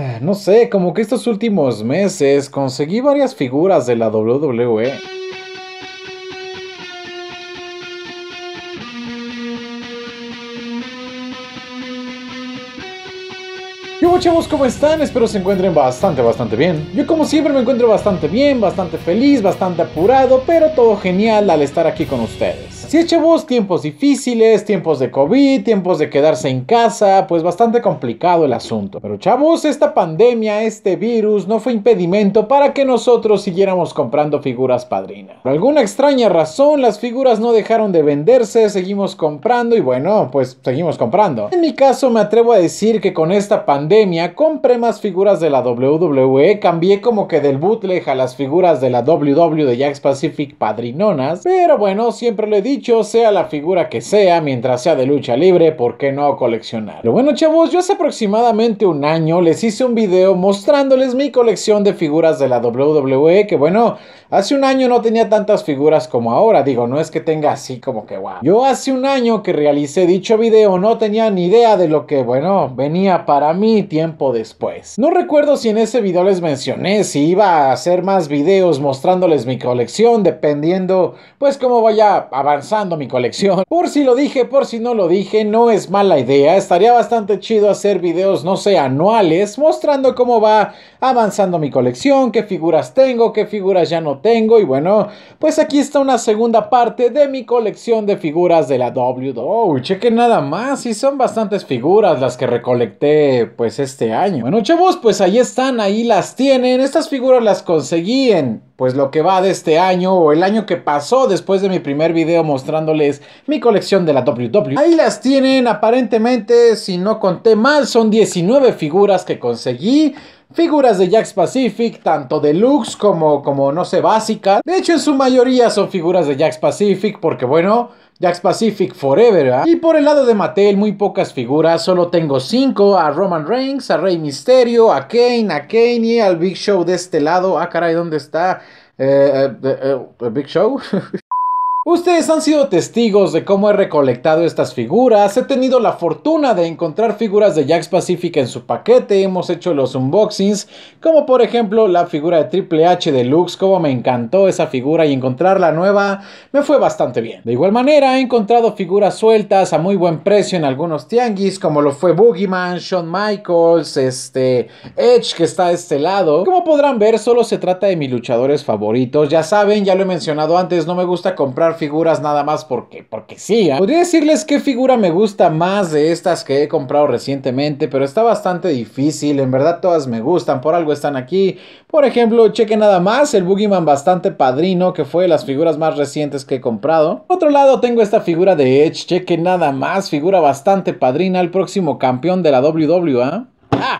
Ah, no sé, como que estos últimos meses conseguí varias figuras de la WWE. Hola chavos, ¿cómo están? Espero se encuentren bastante, bastante bien. Yo como siempre me encuentro bastante bien, bastante feliz, bastante apurado, pero todo genial al estar aquí con ustedes. Si es, chavos, tiempos difíciles, tiempos de COVID, tiempos de quedarse en casa, pues bastante complicado el asunto. Pero chavos, esta pandemia, este virus, no fue impedimento para que nosotros siguiéramos comprando figuras padrinas Por alguna extraña razón, las figuras no dejaron de venderse, seguimos comprando y bueno, pues seguimos comprando. En mi caso, me atrevo a decir que con esta pandemia compré más figuras de la WWE, cambié como que del bootleg a las figuras de la WWE de Jax Pacific padrinonas, pero bueno, siempre lo he dicho sea la figura que sea, mientras sea de lucha libre, ¿por qué no coleccionar? Pero bueno chavos, yo hace aproximadamente un año les hice un video mostrándoles mi colección de figuras de la WWE, que bueno, hace un año no tenía tantas figuras como ahora, digo, no es que tenga así como que wow. Yo hace un año que realicé dicho video no tenía ni idea de lo que, bueno, venía para mí tiempo después. No recuerdo si en ese video les mencioné si iba a hacer más videos mostrándoles mi colección, dependiendo pues cómo vaya avanzando mi colección. Por si lo dije, por si no lo dije, no es mala idea. Estaría bastante chido hacer videos, no sé, anuales, mostrando cómo va avanzando mi colección, qué figuras tengo, qué figuras ya no tengo. Y bueno, pues aquí está una segunda parte de mi colección de figuras de la WWE. Chequen nada más, y son bastantes figuras las que recolecté pues este año. Bueno chavos, pues ahí están, ahí las tienen. Estas figuras las conseguí en pues lo que va de este año o el año que pasó después de mi primer video mostrándoles mi colección de la WW. E. Ahí las tienen, aparentemente, si no conté mal, son 19 figuras que conseguí. Figuras de Jax Pacific, tanto deluxe como, como no sé, básicas. De hecho, en su mayoría son figuras de Jax Pacific porque, bueno, Jax Pacific Forever. ¿verdad? ¿ah? Y por el lado de Mattel, muy pocas figuras, solo tengo cinco. a Roman Reigns, a Rey Misterio, a Kane, a Kane y al Big Show de este lado. Ah, caray, ¿dónde está? Eh, eh, eh, eh Big Show. Ustedes han sido testigos de cómo he recolectado estas figuras, he tenido la fortuna de encontrar figuras de Jax Pacific en su paquete, hemos hecho los unboxings, como por ejemplo la figura de Triple H Deluxe, como me encantó esa figura y encontrarla nueva me fue bastante bien. De igual manera he encontrado figuras sueltas a muy buen precio en algunos tianguis, como lo fue Boogeyman, Shawn Michaels, este Edge que está a este lado. Como podrán ver, solo se trata de mis luchadores favoritos, ya saben, ya lo he mencionado antes, no me gusta comprar figuras nada más porque, porque sí. ¿eh? Podría decirles qué figura me gusta más de estas que he comprado recientemente, pero está bastante difícil. En verdad todas me gustan, por algo están aquí. Por ejemplo, cheque nada más el Boogeyman bastante padrino, que fue de las figuras más recientes que he comprado. Por otro lado tengo esta figura de Edge, cheque nada más, figura bastante padrina, el próximo campeón de la WWE. ¡Ah!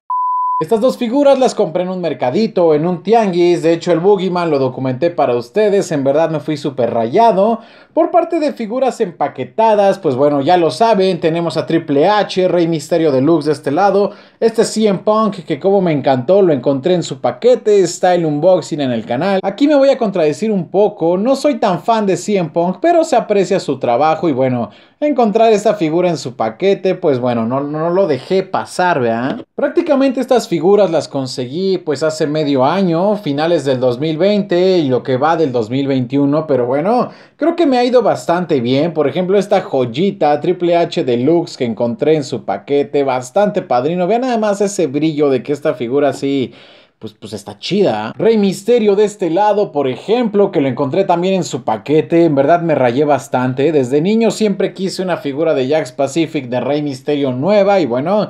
Estas dos figuras las compré en un mercadito en un tianguis. De hecho, el Boogeyman lo documenté para ustedes. En verdad me fui súper rayado. Por parte de figuras empaquetadas, pues bueno, ya lo saben. Tenemos a Triple H, Rey Misterio Deluxe de este lado. Este CM Punk, que como me encantó, lo encontré en su paquete. Está el unboxing en el canal. Aquí me voy a contradecir un poco. No soy tan fan de CM Punk, pero se aprecia su trabajo. Y bueno, encontrar esta figura en su paquete, pues bueno, no, no lo dejé pasar, vean. Prácticamente estas figuras las conseguí pues hace medio año, finales del 2020 y lo que va del 2021, pero bueno, creo que me ha ido bastante bien. Por ejemplo, esta joyita Triple H Deluxe que encontré en su paquete, bastante padrino. Vean nada más ese brillo de que esta figura así pues, pues está chida. Rey Misterio de este lado, por ejemplo, que lo encontré también en su paquete, en verdad me rayé bastante. Desde niño siempre quise una figura de Jax Pacific de Rey Misterio nueva y bueno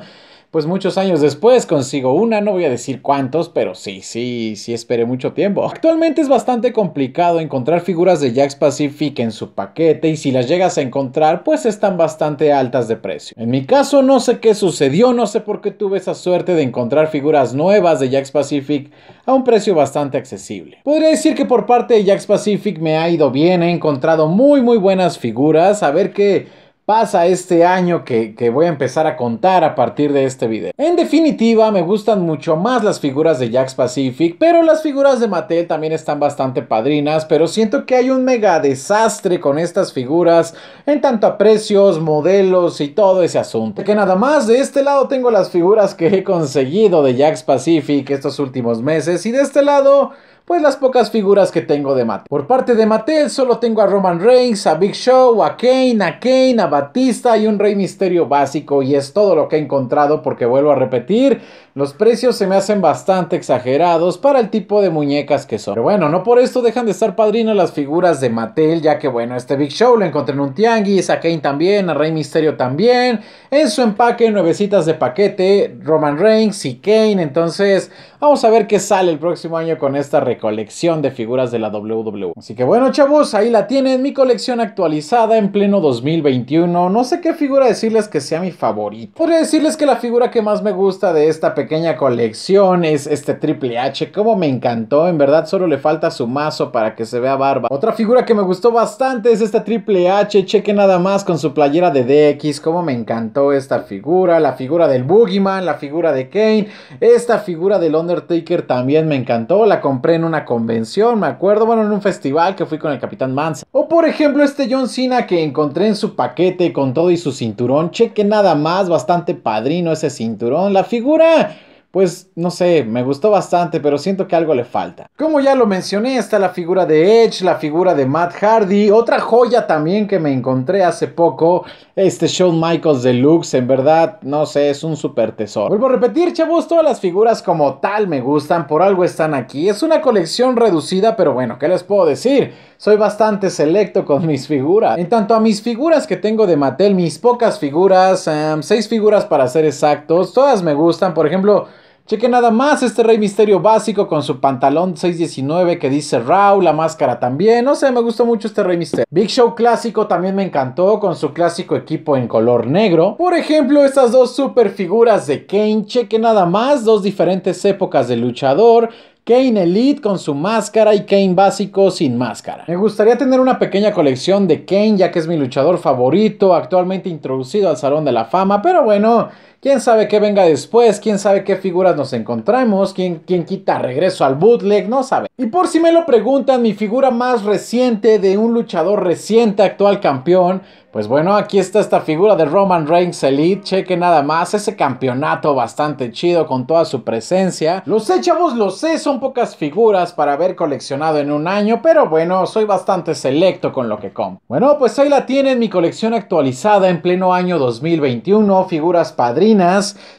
pues muchos años después consigo una, no voy a decir cuántos, pero sí, sí, sí esperé mucho tiempo. Actualmente es bastante complicado encontrar figuras de Jax Pacific en su paquete y si las llegas a encontrar, pues están bastante altas de precio. En mi caso no sé qué sucedió, no sé por qué tuve esa suerte de encontrar figuras nuevas de Jax Pacific a un precio bastante accesible. Podría decir que por parte de Jax Pacific me ha ido bien, he encontrado muy muy buenas figuras, a ver qué pasa este año que, voy a empezar a contar a partir de este video. En definitiva, me gustan mucho más las figuras de Jax Pacific, pero las figuras de Mattel también están bastante padrinas, pero siento que hay un mega desastre con estas figuras en tanto a precios, modelos y todo ese asunto. Que nada más, de este lado tengo las figuras que he conseguido de Jax Pacific estos últimos meses y de este lado pues las pocas figuras que tengo de Mattel. Por parte de Mattel solo tengo a Roman Reigns, a Big Show, a Kane, a Kane, a Batista y un Rey Misterio básico y es todo lo que he encontrado porque vuelvo a repetir, los precios se me hacen bastante exagerados para el tipo de muñecas que son. Pero bueno, no por esto dejan de estar padrinos las figuras de Mattel, ya que bueno, este Big Show lo encontré en un tianguis, a Kane también, a Rey Misterio también, en su empaque nuevecitas de paquete, Roman Reigns y Kane, entonces vamos a ver qué sale el próximo año con esta receta colección de figuras de la WWE. Así que bueno chavos, ahí la tienen, mi colección actualizada en pleno 2021. No sé qué figura decirles que sea mi favorita. Podría decirles que la figura que más me gusta de esta pequeña colección es este Triple H. Como me encantó, en verdad solo le falta su mazo para que se vea barba. Otra figura que me gustó bastante es esta Triple H. Cheque nada más con su playera de DX. Como me encantó esta figura. La figura del Boogeyman, la figura de Kane. Esta figura del Undertaker también me encantó. La compré en una convención, me acuerdo, bueno, en un festival que fui con el Capitán Mansa. O por ejemplo, este John Cena que encontré en su paquete con todo y su cinturón. Cheque nada más, bastante padrino ese cinturón. La figura pues no sé, me gustó bastante, pero siento que algo le falta. Como ya lo mencioné, está la figura de Edge, la figura de Matt Hardy, otra joya también que me encontré hace poco, este Shawn Michaels Deluxe, en verdad, no sé, es un super tesoro. Vuelvo a repetir, chavos, todas las figuras como tal me gustan, por algo están aquí. Es una colección reducida, pero bueno, ¿qué les puedo decir? Soy bastante selecto con mis figuras. En tanto a mis figuras que tengo de Mattel, mis pocas figuras, em, seis figuras para ser exactos, todas me gustan, por ejemplo... Cheque nada más este Rey Misterio básico con su pantalón 619 que dice Raw, la máscara también. No sé, me gustó mucho este Rey Misterio. Big Show clásico también me encantó con su clásico equipo en color negro. Por ejemplo, estas dos super figuras de Kane. Cheque nada más, dos diferentes épocas de luchador. Kane Elite con su máscara y Kane básico sin máscara. Me gustaría tener una pequeña colección de Kane ya que es mi luchador favorito, actualmente introducido al Salón de la Fama, pero bueno, quién sabe qué venga después, quién sabe qué figuras nos encontramos, quién, quién quita regreso al bootleg, no sabe. Y por si me lo preguntan, mi figura más reciente de un luchador reciente, actual campeón, pues bueno, aquí está esta figura de Roman Reigns Elite, cheque nada más, ese campeonato bastante chido con toda su presencia. Los sé lo sé, son pocas figuras para haber coleccionado en un año, pero bueno, soy bastante selecto con lo que compro. Bueno, pues ahí la tienen mi colección actualizada en pleno año 2021, figuras padrísimas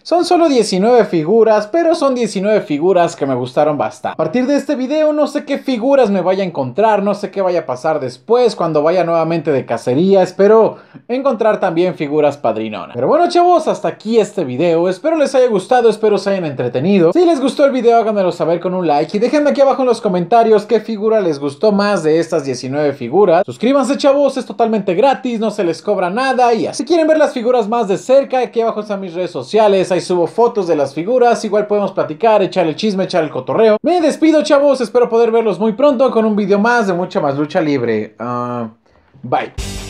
son solo 19 figuras, pero son 19 figuras que me gustaron bastante. A partir de este video no sé qué figuras me vaya a encontrar, no sé qué vaya a pasar después cuando vaya nuevamente de cacería. Espero encontrar también figuras padrinonas. Pero bueno chavos, hasta aquí este video. Espero les haya gustado, espero se hayan entretenido. Si les gustó el video háganmelo saber con un like y déjenme aquí abajo en los comentarios qué figura les gustó más de estas 19 figuras. Suscríbanse chavos, es totalmente gratis, no se les cobra nada y así. Si quieren ver las figuras más de cerca, aquí abajo están mis redes sociales, ahí subo fotos de las figuras, igual podemos platicar, echar el chisme, echar el cotorreo. Me despido chavos, espero poder verlos muy pronto con un video más de mucha más lucha libre. Ah, bye.